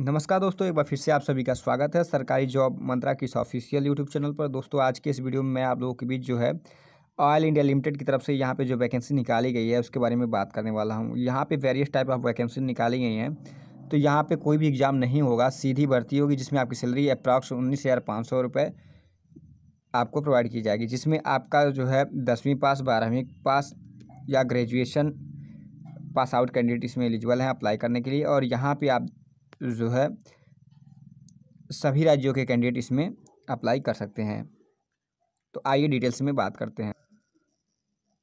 नमस्कार दोस्तों एक बार फिर से आप सभी का स्वागत है सरकारी जॉब मंत्रा की इस ऑफिशियल यूट्यूब चैनल पर दोस्तों आज के इस वीडियो में मैं आप लोगों के बीच जो है ऑयल इंडिया लिमिटेड की तरफ से यहाँ पे जो वैकेंसी निकाली गई है उसके बारे में बात करने वाला हूँ यहाँ पे वेरियस टाइप ऑफ वैकेंसी निकाली गई हैं तो यहाँ पर कोई भी एग्ज़ाम नहीं होगा सीधी भर्ती होगी जिसमें आपकी सैलरी अप्रॉक्स उन्नीस हज़ार पाँच सौ रुपये आपको प्रोवाइड की जाएगी जिसमें आपका जो है दसवीं पास बारहवीं पास या ग्रेजुएशन पास आउट कैंडिडेट इसमें एलिजिबल हैं अप्लाई करने के लिए और यहाँ पे आप जो है सभी राज्यों के कैंडिडेट इसमें अप्लाई कर सकते हैं तो आइए डिटेल्स में बात करते हैं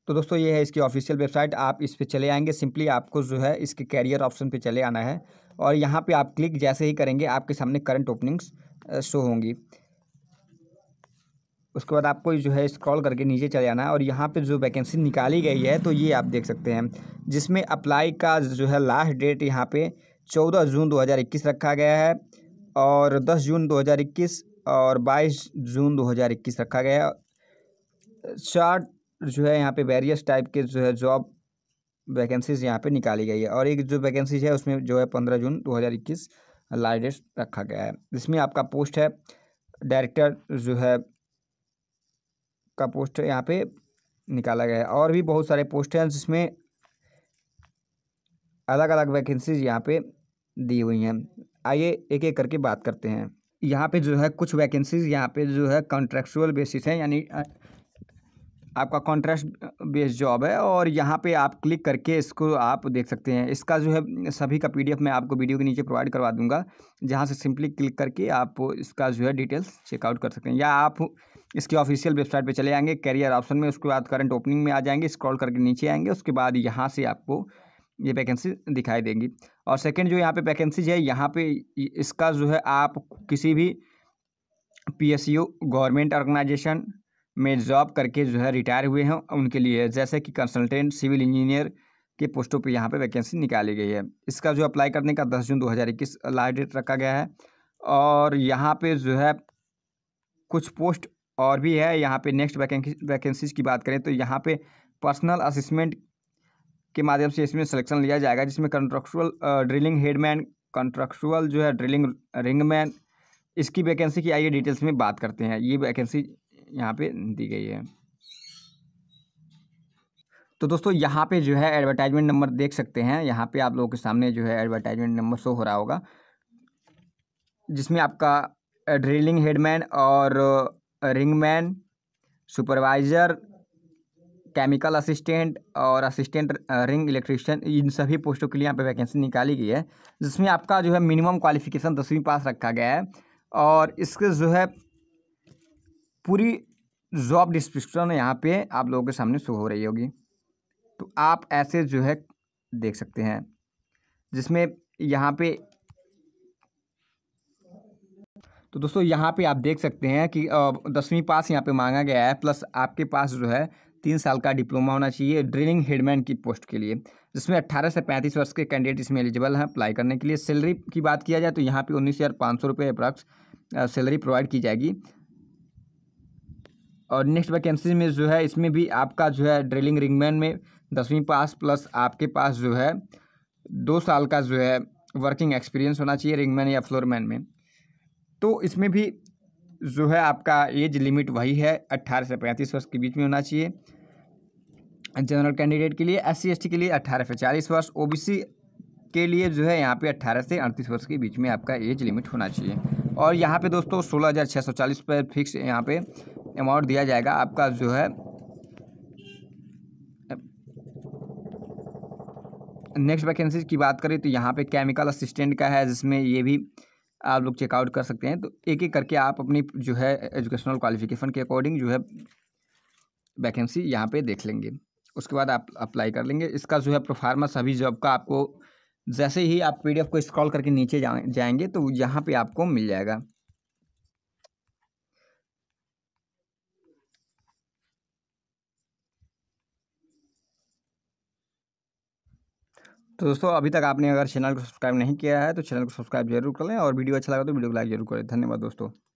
तो दोस्तों ये है इसकी ऑफिशियल वेबसाइट आप इस पे चले आएंगे सिंपली आपको जो है इसके कैरियर ऑप्शन पे चले आना है और यहाँ पे आप क्लिक जैसे ही करेंगे आपके सामने करंट ओपनिंग्स शो होंगी उसके बाद आपको जो है स्क्रॉल करके नीचे चले आना है और यहाँ पे जो वैकेंसी निकाली गई है तो ये आप देख सकते हैं जिसमें अप्लाई का जो है लास्ट डेट यहाँ पर चौदह जून 2021 रखा गया है और 10 जून 2021 और 22 जून 2021 रखा गया है चार जो है यहाँ पे वेरियस टाइप के जो है जॉब वैकेंसीज यहाँ पे निकाली गई है और एक जो वैकेंसीज है उसमें जो है पंद्रह जून 2021 लाइडेट रखा गया है इसमें आपका पोस्ट है डायरेक्टर जो है का पोस्ट यहाँ पे निकाला गया है और भी बहुत सारे पोस्ट हैं जिसमें अलग अलग वैकेंसीज यहाँ पे दी हुई हैं आइए एक एक करके बात करते हैं यहाँ पे जो है कुछ वैकेंसीज यहाँ पे जो है कॉन्ट्रेक्चुअल बेसिस है यानी आपका कॉन्ट्रैक्ट बेस्ड जॉब है और यहाँ पे आप क्लिक करके इसको आप देख सकते हैं इसका जो है सभी का पीडीएफ मैं आपको वीडियो के नीचे प्रोवाइड करवा दूंगा जहाँ से सिंपली क्लिक करके आप इसका जो है डिटेल्स चेकआउट कर सकते हैं या आप इसके ऑफिशियल वेबसाइट पे चले आएंगे करियर ऑप्शन में उसके बाद करंट ओपनिंग में आ जाएंगे स्क्रॉल करके नीचे आएंगे उसके बाद यहाँ से आपको ये वैकेंसी दिखाई देंगी और सेकंड जो यहाँ पे वैकेंसीज है यहाँ पे इसका जो है आप किसी भी पीएसयू गवर्नमेंट ऑर्गेनाइजेशन में जॉब करके जो है रिटायर हुए हैं उनके लिए जैसे कि कंसल्टेंट सिविल इंजीनियर के पोस्टों पे यहाँ पे वैकेंसी निकाली गई है इसका जो अप्लाई करने का दस जून इक्कीस लास्ट डेट रखा गया है और यहाँ पे जो है कुछ पोस्ट और भी है यहाँ पे नेक्स्ट वैकेंसीज की बात करें तो यहाँ पे पर्सनल असिस्मेंट के माध्यम से इसमें सिलेक्शन लिया जाएगा जिसमें कंट्रक्चुअल ड्रिलिंग हेडमैन कंट्रक्चुअल जो है ड्रिलिंग रिंगमैन इसकी वैकेंसी की आइए डिटेल्स में बात करते हैं ये वैकेंसी यहाँ पे दी गई है तो दोस्तों यहाँ पे जो है एडवर्टाइजमेंट नंबर देख सकते हैं यहाँ पे आप लोगों के सामने जो है एडवर्टाइजमेंट नंबर शो हो रहा होगा जिसमें आपका ड्रिलिंग हेडमैन और रिंगमैन सुपरवाइज़र केमिकल असिस्टेंट और असिस्टेंट रिंग इलेक्ट्रिशियन इन सभी पोस्टों के लिए यहाँ पे वैकेंसी निकाली गई है जिसमें आपका जो है मिनिमम क्वालिफिकेशन दसवीं पास रखा गया है और इसके जो है पूरी जॉब डिस्क्रिप्शन यहाँ पे आप लोगों के सामने शो हो रही होगी तो आप ऐसे जो है देख सकते हैं जिसमें यहाँ पे तो दोस्तों यहाँ पे आप देख सकते हैं कि uh, दसवीं पास यहाँ पे मांगा गया है प्लस आपके पास जो है तीन साल का डिप्लोमा होना चाहिए ड्रिलिंग हेडमैन की पोस्ट के लिए जिसमें 18 से 35 वर्ष के कैंडिडेट इसमें एलिजिबल हैं अप्लाई करने के लिए सैलरी की बात किया जाए तो यहाँ पे उन्नीस हज़ार पाँच सौ रुपये अप्रॉक्स सैलरी प्रोवाइड की जाएगी और नेक्स्ट वैकेंसी में जो है इसमें भी आपका जो है ड्रिलिंग रिंगमैन में दसवीं पास प्लस आपके पास जो है दो साल का जो है वर्किंग एक्सपीरियंस होना चाहिए रिंगमैन या फ्लोरमैन में तो इसमें भी जो है आपका एज लिमिट वही है अट्ठारह से पैंतीस वर्ष के बीच में होना चाहिए जनरल कैंडिडेट के लिए एस सी के लिए अट्ठारह से चालीस वर्ष ओ के लिए जो है यहाँ पे अट्ठारह से अड़तीस वर्ष के बीच में आपका एज लिमिट होना चाहिए और यहाँ पे दोस्तों सोलह हज़ार छः सौ चालीस रुपये फिक्स यहाँ पे अमाउंट दिया जाएगा आपका जो है नेक्स्ट वैकेंसी की बात करें तो यहाँ पे केमिकल असिस्टेंट का है जिसमें ये भी आप लोग चेकआउट कर सकते हैं तो एक एक करके आप अपनी जो है एजुकेशनल क्वालिफिकेशन के अकॉर्डिंग जो है वैकेंसी यहाँ पे देख लेंगे उसके बाद आप अप्लाई कर लेंगे इसका जो है प्रोफार्मा सभी जॉब का आपको जैसे ही आप पीडीएफ को स्क्रॉल करके नीचे जाएंगे तो यहाँ पे आपको मिल जाएगा तो दोस्तों अभी तक आपने अगर चैनल को सब्सक्राइब नहीं किया है तो चैनल को सब्सक्राइब जरूर कर लें और वीडियो अच्छा लगा तो वीडियो को लाइक जरूर करें धन्यवाद दोस्तों